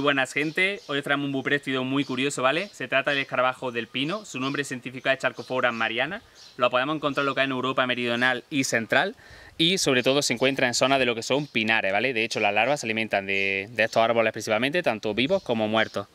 buenas gente, hoy os traemos un bupréstido muy curioso, ¿vale? Se trata del escarabajo del pino, su nombre científico es Charcofora mariana, lo podemos encontrar lo que en Europa meridional y central y sobre todo se encuentra en zonas de lo que son pinares, ¿vale? De hecho las larvas se alimentan de, de estos árboles principalmente, tanto vivos como muertos.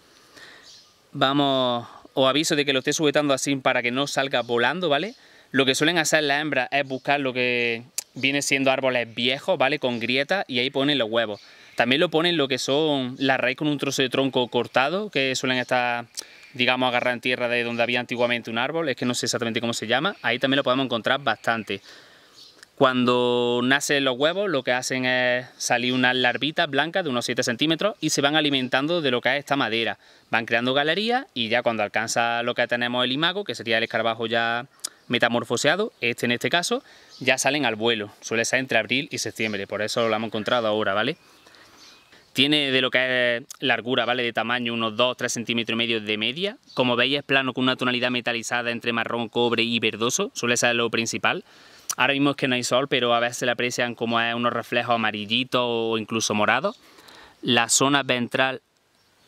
Vamos, os aviso de que lo esté sujetando así para que no salga volando, ¿vale? Lo que suelen hacer las hembras es buscar lo que viene siendo árboles viejos, ¿vale? Con grietas y ahí ponen los huevos. También lo ponen lo que son la raíz con un trozo de tronco cortado, que suelen estar, digamos, agarradas en tierra de donde había antiguamente un árbol, es que no sé exactamente cómo se llama, ahí también lo podemos encontrar bastante. Cuando nacen los huevos, lo que hacen es salir unas larvitas blancas de unos 7 centímetros y se van alimentando de lo que es esta madera. Van creando galerías y ya cuando alcanza lo que tenemos el imago, que sería el escarabajo ya metamorfoseado este en este caso, ya salen al vuelo. Suele ser entre abril y septiembre, por eso lo hemos encontrado ahora, ¿vale? Tiene de lo que es largura, ¿vale? De tamaño unos 2-3 centímetros y medio de media. Como veis es plano con una tonalidad metalizada entre marrón, cobre y verdoso. Suele ser lo principal. Ahora mismo es que no hay sol, pero a veces le aprecian como es unos reflejos amarillitos o incluso morados. La zona ventral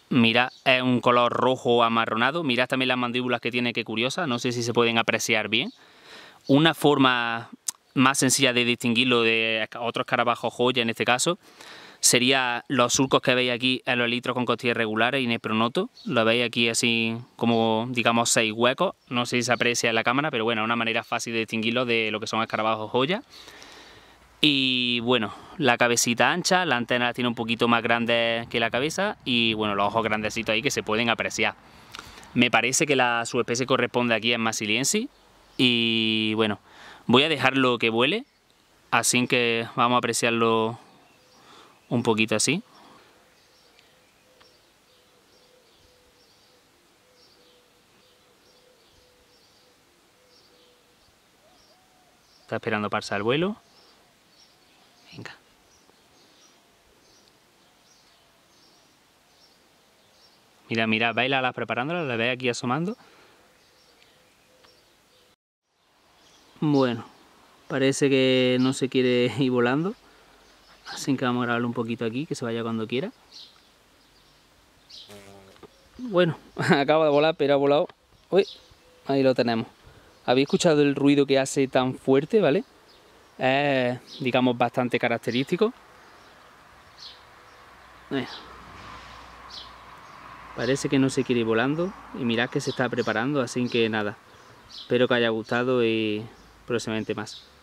Mira, es un color rojo amarronado. Mirad también las mandíbulas que tiene, que curiosa. No sé si se pueden apreciar bien. Una forma más sencilla de distinguirlo de otros escarabajo joya en este caso sería los surcos que veis aquí en los litros con costillas regulares y nepronoto. Lo veis aquí así como, digamos, seis huecos. No sé si se aprecia en la cámara, pero bueno, una manera fácil de distinguirlo de lo que son escarabajos joya. Y bueno, la cabecita ancha, la antena tiene un poquito más grande que la cabeza y bueno, los ojos grandecitos ahí que se pueden apreciar. Me parece que la subespecie corresponde aquí a Masiliensis y bueno, voy a dejarlo que vuele, así que vamos a apreciarlo un poquito así. Está esperando pasar el vuelo. Venga. Mira, mira, baila las preparándolas, preparándola, la veis aquí asomando. Bueno, parece que no se quiere ir volando. Así que vamos a grabarlo un poquito aquí, que se vaya cuando quiera. Bueno, acaba de volar, pero ha volado. Uy, ahí lo tenemos. ¿Habéis escuchado el ruido que hace tan fuerte, vale? es, digamos, bastante característico. Parece que no se quiere ir volando y mirad que se está preparando, así que nada. Espero que haya gustado y próximamente más.